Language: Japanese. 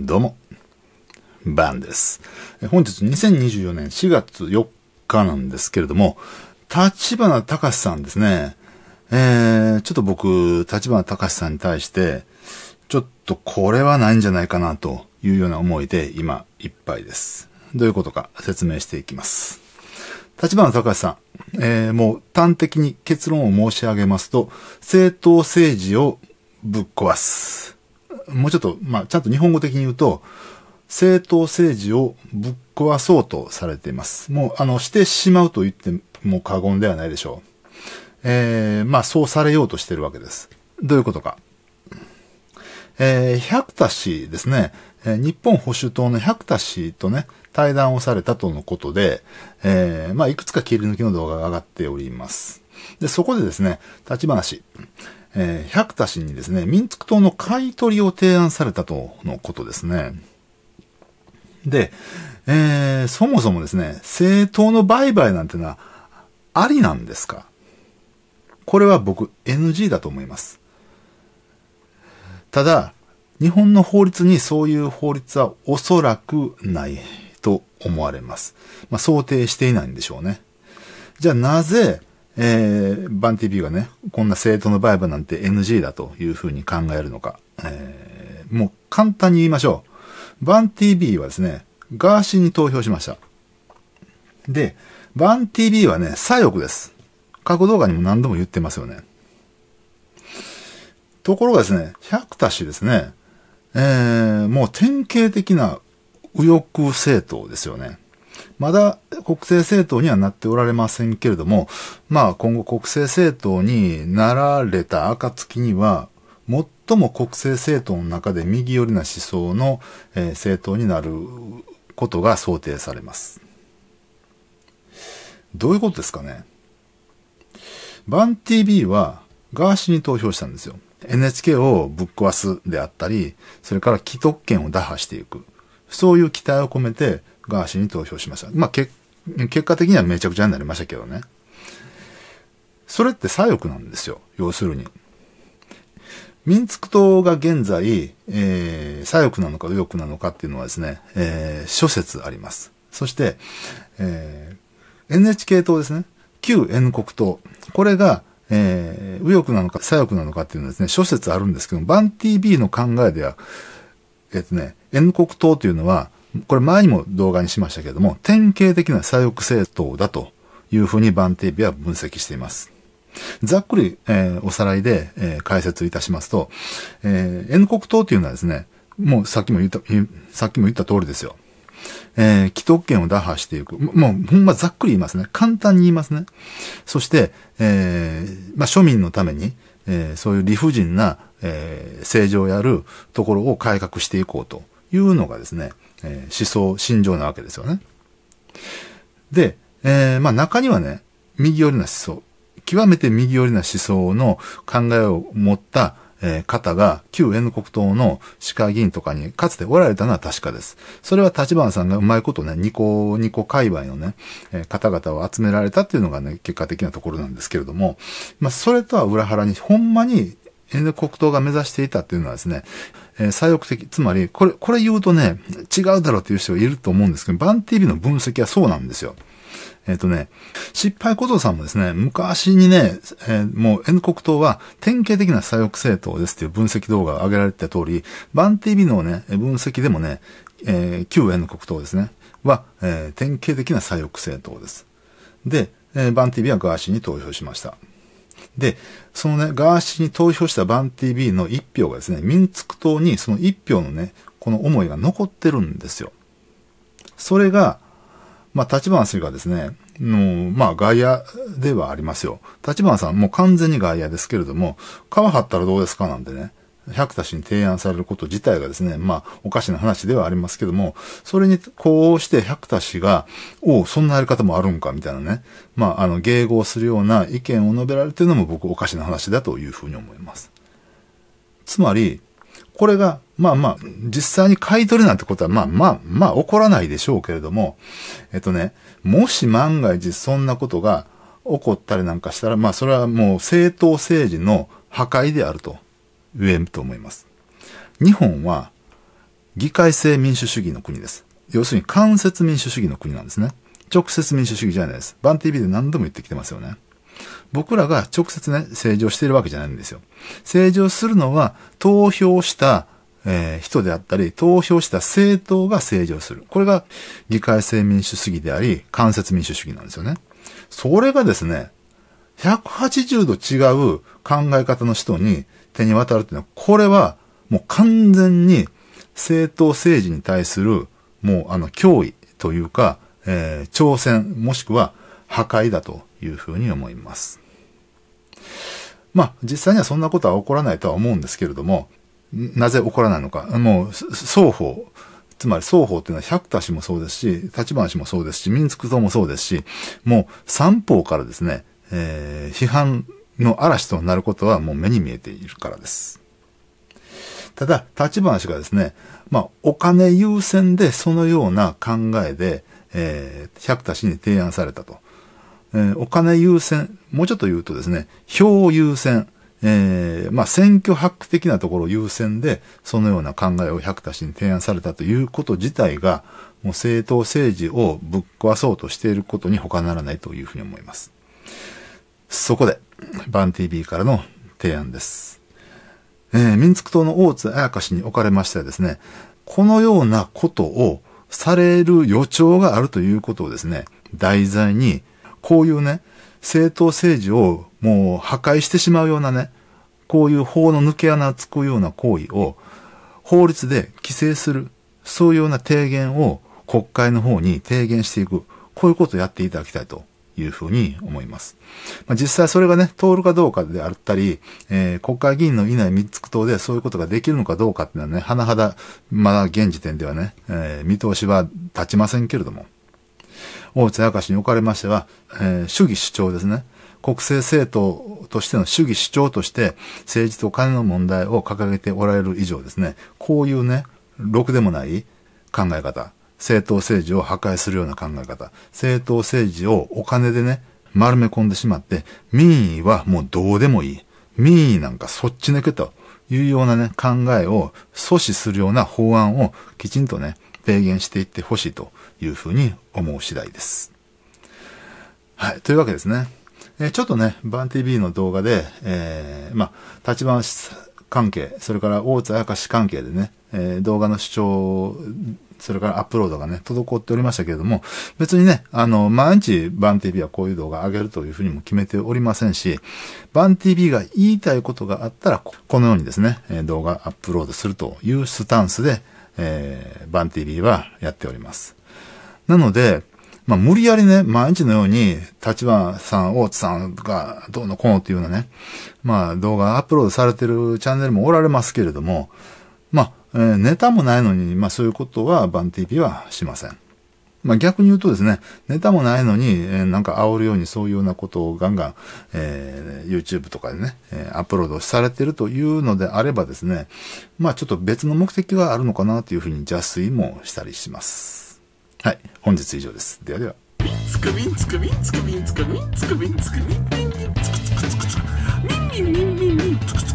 どうも、バンです。本日2024年4月4日なんですけれども、立花隆さんですね。えー、ちょっと僕、立花隆さんに対して、ちょっとこれはないんじゃないかなというような思いで今いっぱいです。どういうことか説明していきます。立花隆さん、えー、もう端的に結論を申し上げますと、政党政治をぶっ壊す。もうちょっと、まあ、ちゃんと日本語的に言うと、政党政治をぶっ壊そうとされています。もう、あの、してしまうと言っても過言ではないでしょう。えー、まあ、そうされようとしてるわけです。どういうことか。えー、百田氏ですね、えー、日本保守党の百田氏とね、対談をされたとのことで、えー、まあ、いくつか切り抜きの動画が上がっております。で、そこでですね、立ち話、えー、百田氏にですね、民族党の買い取りを提案されたとのことですね。で、えー、そもそもですね、政党の売買なんてのは、ありなんですかこれは僕 NG だと思います。ただ、日本の法律にそういう法律はおそらくないと思われます。まあ、想定していないんでしょうね。じゃあなぜえー、バン TV がね、こんな生徒のバイブなんて NG だというふうに考えるのか。えー、もう簡単に言いましょう。バン TV はですね、ガーシーに投票しました。で、バン TV はね、左翼です。過去動画にも何度も言ってますよね。ところがですね、百田氏ですね、えー、もう典型的な右翼政党ですよね。まだ国政政党にはなっておられませんけれども、まあ今後国政政党になられた暁には、最も国政政党の中で右寄りな思想の、え政党になることが想定されます。どういうことですかねバン TV はガーシーに投票したんですよ。NHK をぶっ壊すであったり、それから既得権を打破していく。そういう期待を込めてガーシーに投票しました。まあ、結果的にはめちゃくちゃになりましたけどね。それって左翼なんですよ。要するに。民族党が現在、えー、左翼なのか右翼なのかっていうのはですね、えー、諸説あります。そして、えー、NHK 党ですね。旧 N 国党。これが、えー、右翼なのか左翼なのかっていうのはですね、諸説あるんですけど、バン TV の考えでは、えっ、とね、N 国党というのは、これ前にも動画にしましたけれども、典型的な左翼政党だというふうにバンテービは分析しています。ざっくり、えー、おさらいで、えー、解説いたしますと、えー、N 国党というのはですね、もうさっきも言った、さっきも言った通りですよ。えー、既得権を打破していく。もう、ほんまざっくり言いますね。簡単に言いますね。そして、えー、まあ、庶民のために、えー、そういう理不尽な、えー、政治をやるところを改革していこうというのがですね、えー、思想、心情なわけですよね。で、えー、まあ中にはね、右寄りな思想、極めて右寄りな思想の考えを持った、えー、方が旧 N 国党の司会議員とかにかつておられたのは確かです。それは立花さんがうまいことね、ニコニコ界隈のね、えー、方々を集められたっていうのがね、結果的なところなんですけれども、まあそれとは裏腹に、ほんまに N 国党が目指していたっていうのはですね、え左翼的、つまり、これ、これ言うとね、違うだろうっていう人がいると思うんですけど、バンティーの分析はそうなんですよ。えっ、ー、とね、失敗小僧さんもですね、昔にね、えー、もう N 国党は典型的な左翼政党ですっていう分析動画が上げられてた通り、バンティーのね、分析でもね、えー、旧円国党ですね、は、え典型的な左翼政党です。で、えバンティーはガーシーに投票しました。で、そのね、ガーシーに投票したバン TV の1票がですね、ミンツク党にその1票のね、この思いが残ってるんですよ。それが、まあ、立花氏がですね、の、まあ、外野ではありますよ。立花さんもう完全に外野ですけれども、川張ったらどうですかなんてね、百田氏に提案されること自体がですね、まあ、おかしな話ではありますけども、それにこうして百田氏が、おそんなやり方もあるんか、みたいなね、まあ、あの、迎合するような意見を述べられてるのも僕おかしな話だというふうに思います。つまり、これが、まあまあ、実際に買い取るなんてことは、まあまあ、まあ起こらないでしょうけれども、えっとね、もし万が一そんなことが起こったりなんかしたら、まあそれはもう政党政治の破壊であると。言えると思います。日本は議会制民主主義の国です。要するに間接民主主義の国なんですね。直接民主主義じゃないです。バン TV で何度も言ってきてますよね。僕らが直接ね、政治をしているわけじゃないんですよ。政治をするのは投票したえー、人であったり、投票した政党が政治をする。これが議会制民主主義であり、間接民主主義なんですよね。それがですね、180度違う考え方の人に手に渡るっていうのは、これはもう完全に政党政治に対するもうあの脅威というか、えー、挑戦もしくは破壊だというふうに思います。まあ実際にはそんなことは起こらないとは思うんですけれども、なぜ起こらないのか。もう双方、つまり双方っていうのは百田氏もそうですし、立花氏もそうですし、民族党もそうですし、もう三方からですね、えー、批判の嵐となることはもう目に見えているからです。ただ、立花氏がですね、まあ、お金優先でそのような考えで、えー、百田氏に提案されたと。えー、お金優先、もうちょっと言うとですね、票優先、えー、まあ、選挙ハック的なところ優先で、そのような考えを百田氏に提案されたということ自体が、もう政党政治をぶっ壊そうとしていることに他ならないというふうに思います。そこで、バン TV からの提案です。えー、民族党の大津彩香氏におかれましてはですね、このようなことをされる予兆があるということをですね、題材に、こういうね、政党政治をもう破壊してしまうようなね、こういう法の抜け穴をつくような行為を法律で規制する、そういうような提言を国会の方に提言していく、こういうことをやっていただきたいというふうに思います。まあ、実際それがね、通るかどうかであったり、えー、国会議員のいない三つく党でそういうことができるのかどうかっていうのはね、甚だ、まだ現時点ではね、えー、見通しは立ちませんけれども、大津明氏におかれましては、えー、主義主張ですね。国政政党としての主義主張として政治と金の問題を掲げておられる以上ですね、こういうね、ろくでもない考え方、政党政治を破壊するような考え方、政党政治をお金でね、丸め込んでしまって、民意はもうどうでもいい。民意なんかそっち抜けというようなね、考えを阻止するような法案をきちんとね、提言していってほしいというふうに思う次第です。はい、というわけですね。えー、ちょっとね、バン TV の動画で、えー、まあ、立花関係、それから大津明石関係でね、えー、動画の視聴、それからアップロードがね、滞っておりましたけれども、別にね、あの、毎日バン TV はこういう動画上げるというふうにも決めておりませんし、バン TV が言いたいことがあったら、このようにですね、動画アップロードするというスタンスで、えー、バン TV はやっております。なので、まあ、無理やりね、毎日のように、立花さん、大津さんがどうのこうのっていうようなね、まあ、動画アップロードされてるチャンネルもおられますけれども、まあ、えー、ネタもないのに、まあ、そういうことは、バン TV はしません。まあ、逆に言うとですね、ネタもないのに、えー、なんか煽るようにそういうようなことをガンガン、えー、YouTube とかでね、えー、アップロードされてるというのであればですね、まあちょっと別の目的はあるのかなというふうに邪推もしたりします。はい、本日以上です。ではでは。みんつくみんつくみんつくみんつくみんつくみんつくみん